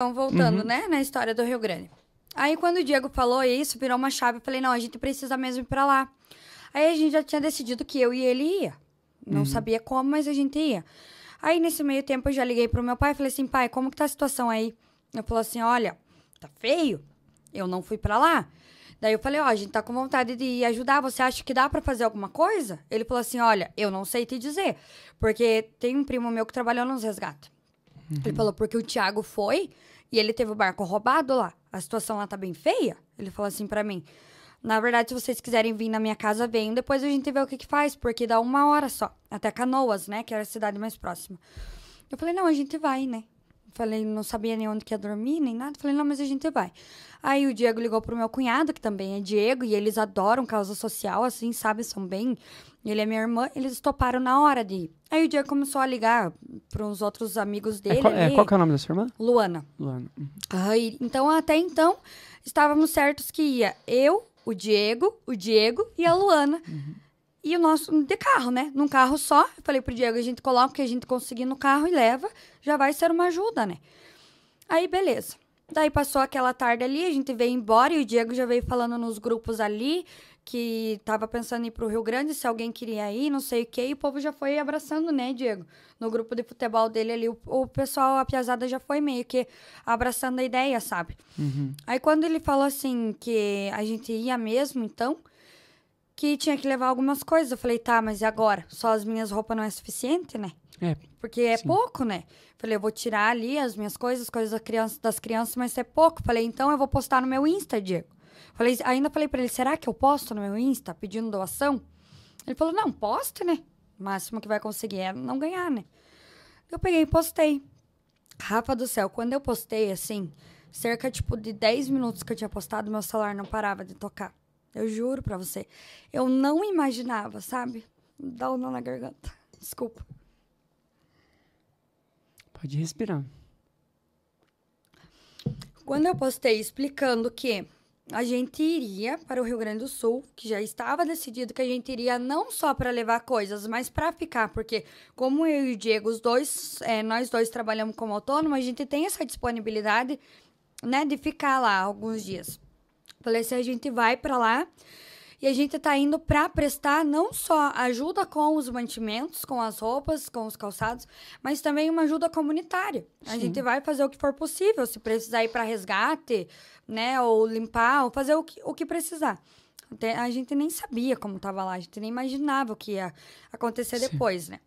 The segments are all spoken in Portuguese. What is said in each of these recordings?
Então, voltando, uhum. né, na história do Rio Grande. Aí, quando o Diego falou isso, virou uma chave. Eu falei, não, a gente precisa mesmo ir pra lá. Aí, a gente já tinha decidido que eu e ele ia. Não uhum. sabia como, mas a gente ia. Aí, nesse meio tempo, eu já liguei pro meu pai e falei assim, pai, como que tá a situação aí? Ele falou assim, olha, tá feio. Eu não fui pra lá. Daí eu falei, ó, oh, a gente tá com vontade de ir ajudar, você acha que dá para fazer alguma coisa? Ele falou assim, olha, eu não sei te dizer, porque tem um primo meu que trabalhou nos resgates. Uhum. Ele falou, porque o Thiago foi, e ele teve o barco roubado lá. A situação lá tá bem feia. Ele falou assim para mim: Na verdade, se vocês quiserem vir na minha casa, venham. Depois a gente vê o que, que faz, porque dá uma hora só. Até Canoas, né? Que era a cidade mais próxima. Eu falei: Não, a gente vai, né? Falei, não sabia nem onde que ia dormir, nem nada. Falei, não, mas a gente vai. Aí o Diego ligou pro meu cunhado, que também é Diego, e eles adoram causa social, assim, sabe? São bem. Ele é minha irmã, eles toparam na hora de ir. Aí o Diego começou a ligar para uns outros amigos é, dele. É, qual, é, qual que é o nome da sua irmã? Luana. Luana. Uhum. Aí, então, até então, estávamos certos que ia eu, o Diego, o Diego e a Luana. Uhum. E o nosso de carro, né? Num carro só. Eu falei pro Diego, a gente coloca o que a gente conseguir no carro e leva. Já vai ser uma ajuda, né? Aí, beleza. Daí passou aquela tarde ali, a gente veio embora e o Diego já veio falando nos grupos ali que tava pensando em ir pro Rio Grande, se alguém queria ir, não sei o quê. E o povo já foi abraçando, né, Diego? No grupo de futebol dele ali, o, o pessoal, a piazada já foi meio que abraçando a ideia, sabe? Uhum. Aí quando ele falou assim que a gente ia mesmo, então, que tinha que levar algumas coisas. Eu falei, tá, mas e agora? Só as minhas roupas não é suficiente, né? É. Porque é sim. pouco, né? Falei, eu vou tirar ali as minhas coisas, as coisas da criança, das crianças, mas é pouco. Falei, então eu vou postar no meu Insta, Diego. Falei, ainda falei para ele, será que eu posto no meu Insta pedindo doação? Ele falou, não, poste, né? O máximo que vai conseguir é não ganhar, né? Eu peguei e postei. Rafa do céu, quando eu postei, assim, cerca, tipo, de 10 minutos que eu tinha postado, meu celular não parava de tocar. Eu juro para você. Eu não imaginava, sabe? Dá um nó na garganta. Desculpa. Pode respirar. Quando eu postei explicando que a gente iria para o Rio Grande do Sul, que já estava decidido que a gente iria não só para levar coisas, mas para ficar, porque como eu e o Diego, os dois, é, nós dois trabalhamos como autônomo, a gente tem essa disponibilidade, né, de ficar lá alguns dias. Faleceu, assim, a gente vai para lá. E a gente está indo para prestar não só ajuda com os mantimentos, com as roupas, com os calçados, mas também uma ajuda comunitária. Sim. A gente vai fazer o que for possível, se precisar ir para resgate, né, ou limpar, ou fazer o que, o que precisar. Até a gente nem sabia como estava lá, a gente nem imaginava o que ia acontecer Sim. depois, né?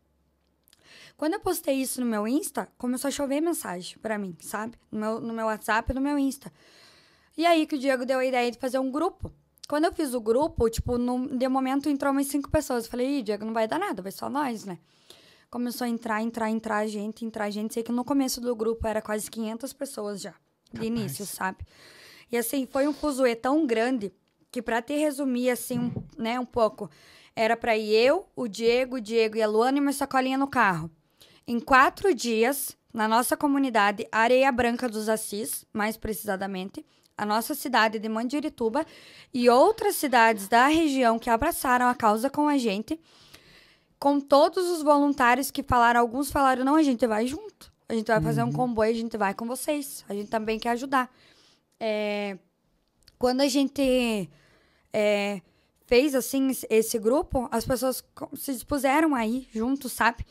Quando eu postei isso no meu Insta, começou a chover mensagem para mim, sabe? No meu, no meu WhatsApp e no meu Insta. E aí que o Diego deu a ideia de fazer um grupo. Quando eu fiz o grupo, tipo, no, de momento entrou umas cinco pessoas. Eu falei, Ih, Diego, não vai dar nada, vai só nós, né? Começou a entrar, entrar, entrar gente, entrar gente. Sei que no começo do grupo era quase 500 pessoas já, de início, sabe? E assim, foi um fuzuê tão grande que para te resumir assim, né, um pouco, era para ir eu, o Diego, o Diego e a Luana e uma sacolinha no carro. Em quatro dias, na nossa comunidade, Areia Branca dos Assis, mais precisamente, a nossa cidade de Mandirituba e outras cidades da região que abraçaram a causa com a gente, com todos os voluntários que falaram, alguns falaram, não, a gente vai junto, a gente vai uhum. fazer um uhum. comboio, a gente vai com vocês, a gente também quer ajudar. É, quando a gente é, fez, assim, esse grupo, as pessoas se dispuseram aí, junto, sabe?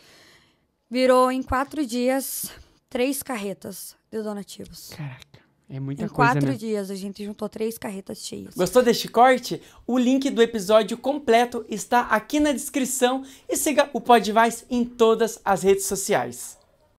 Virou, em quatro dias, três carretas de donativos. Caraca. É muita em coisa. Em né? quatro né? dias a gente juntou três carretas cheias. Gostou deste corte? O link do episódio completo está aqui na descrição e siga o Podvice em todas as redes sociais.